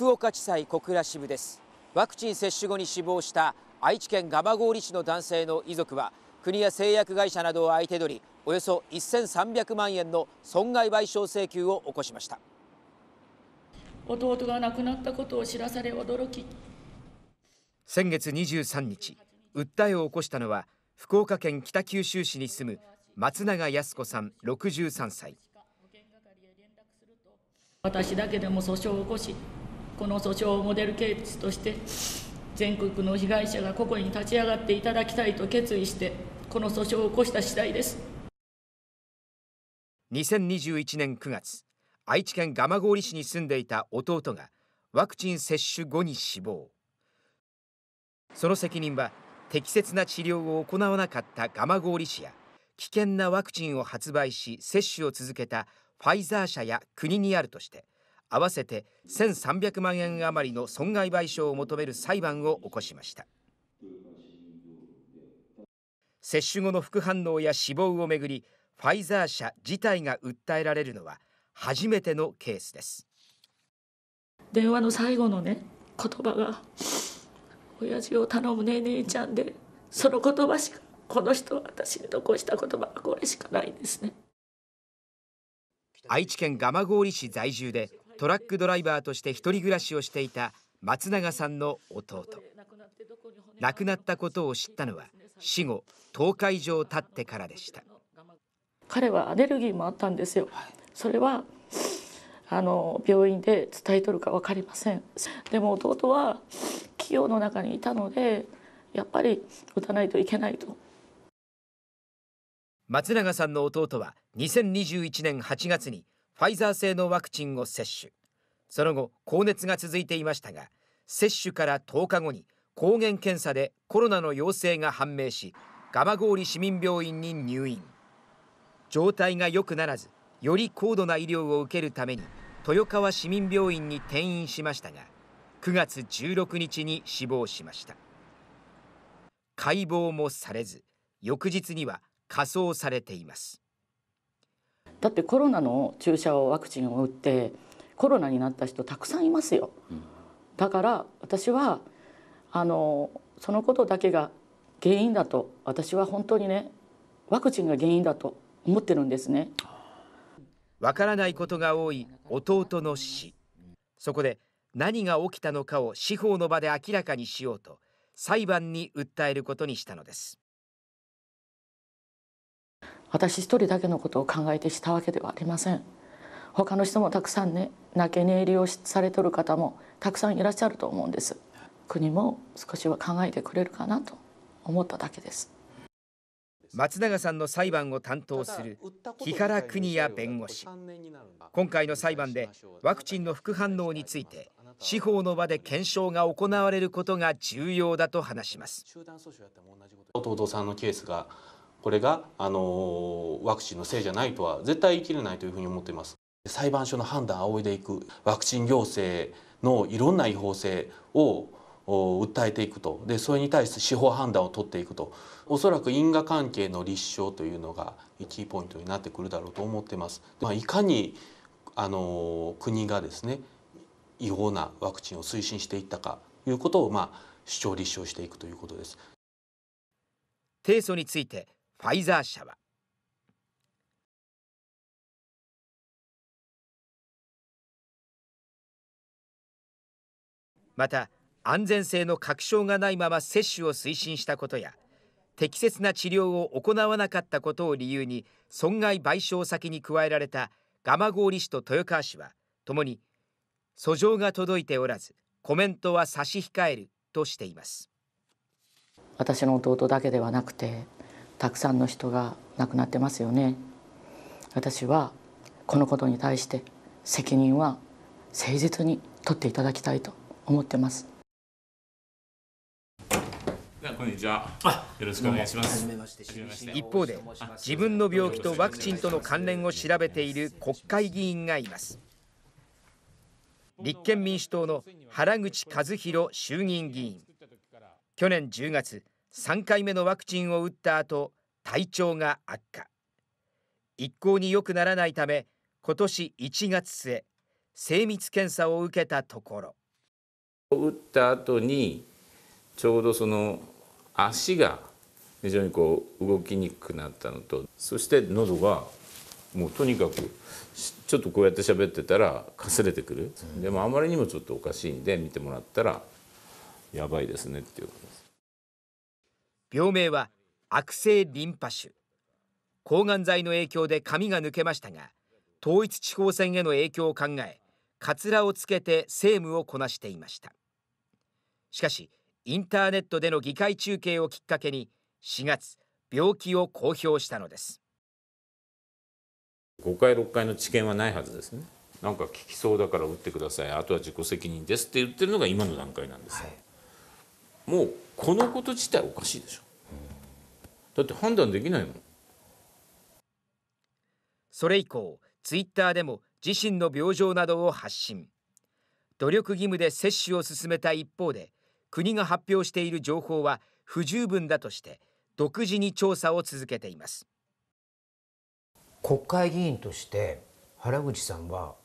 福岡地裁小倉支部ですワクチン接種後に死亡した愛知県蒲郡市の男性の遺族は国や製薬会社などを相手取りおよそ1300万円の損害賠償請求を起こしました弟が亡くなったことを知らされ驚き先月23日訴えを起こしたのは福岡県北九州市に住む松永康子さん63歳私だけでも訴訟を起こしこの訴訟をモデルケースとして全国の被害者が個々に立ち上がっていただきたいと決意してこの訴訟を起こした次第です2021年9月愛知県蒲郡市に住んでいた弟がワクチン接種後に死亡その責任は適切な治療を行わなかった蒲郡市や危険なワクチンを発売し接種を続けたファイザー社や国にあるとして合わせて1300万円余りの損害賠償を求める裁判を起こしました接種後の副反応や死亡をめぐりファイザー社自体が訴えられるのは初めてのケースです電話の最後のね言葉が「親父を頼むね姉ちゃんで」その言葉しかこの人は私に残した言葉がこれしかないんですね愛知県蒲郡市在住でトラックドライバーとして一人暮らしをしていた松永さんの弟亡くなったことを知ったのは死後10日以上経ってからでした彼はアレルギーもあったんですよ、それはあの病院で伝えとるか分かりませんでも弟は企業の中にいたのでやっぱり打たないといけないと松永さんの弟は2021年8月にファイザー製のワクチンを接種その後高熱が続いていましたが接種から10日後に抗原検査でコロナの陽性が判明し蒲郡市民病院に入院状態が良くならずより高度な医療を受けるために豊川市民病院に転院しましたが9月16日に死亡しました解剖もされず翌日には火葬されていますだってコロナの注射をワクチンを打ってコロナになった人たくさんいますよ。だから私はあのそのことだけが原因だと私は本当にねワクチンが原因だと思ってるんですね。わからないことが多い弟の死そこで何が起きたのかを司法の場で明らかにしようと裁判に訴えることにしたのです私一人だけのことを考えてしたわけではありません他の人もたくさんね泣け寝入りをされてる方もたくさんいらっしゃると思うんです国も少しは考えてくれるかなと思っただけです松永さんの裁判を担当する木原邦也弁護士今回の裁判でワクチンの副反応について司法の場で検証が行われることが重要だと話します弟さんのケースがこれがあのワクチンのせいじゃないとは絶対言い切れないというふうに思っています裁判所の判断を仰いでいくワクチン行政のいろんな違法性を訴えていくとでそれに対して司法判断を取っていくとおそらく因果関係の立証というのがキーポイントになってくるだろうと思ってます。まあ、いかにあの国がですね違法なワクチンを推進していったかということを、まあ、主張立証していくということです提訴についてファイザー社はまた安全性の確証がないまま接種を推進したことや適切な治療を行わなかったことを理由に損害賠償先に加えられた蒲郡市と豊川市はともに訴状が届いておらずコメントは差し控えるとしています私の弟だけではなくてたくさんの人が亡くなってますよね私はこのことに対して責任は誠実に取っていただきたいと思ってますこんにちは。よろしくお願いします。一方で、自分の病気とワクチンとの関連を調べている国会議員がいます。立憲民主党の原口和弘衆議院議員。去年10月、3回目のワクチンを打った後、体調が悪化。一向に良くならないため、今年1月末、精密検査を受けたところ。打った後に、ちょうどその足が非常にこう動きにくくなったのと、そして喉がもうとにかくちょっとこうやって喋ってたらかすれてくる、でもあまりにもちょっとおかしいんで見てもらったらやばいですねっていうことです。病名は悪性リンパ腫抗がん剤の影響で髪が抜けましたが統一地方選への影響を考えかつらをつけて政務をこなしていましたしかしインターネットでの議会中継をきっかけに4月病気を公表したのです5回6回の治験はないはずですねなんか効きそうだから打ってくださいあとは自己責任ですって言ってるのが今の段階なんです、はいもうこのこと自体おかしいでしょだって判断できないもんそれ以降ツイッターでも自身の病状などを発信努力義務で接種を進めた一方で国が発表している情報は不十分だとして独自に調査を続けています国会議員として原口さんは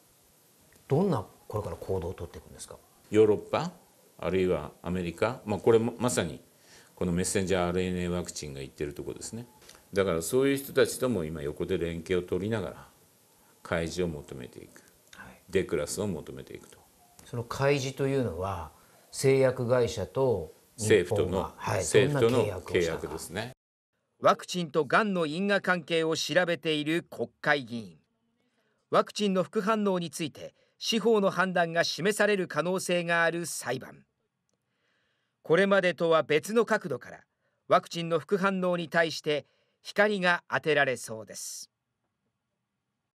どんなこれから行動をとっていくんですかヨーロッパあるいはアメリカ、まあ、これもまさにこのメッセンジャー RNA ワクチンが言ってるとこですねだからそういう人たちとも今横で連携を取りながら開示を求めていく、はい、デクラスを求めていくとその開示というのは製薬会社と政府との、はい、政府との契約ですねワクチンとがんの因果関係を調べている国会議員ワクチンの副反応について司法の判断が示される可能性がある裁判これまでとは別の角度からワクチンの副反応に対して光が当てられそうです。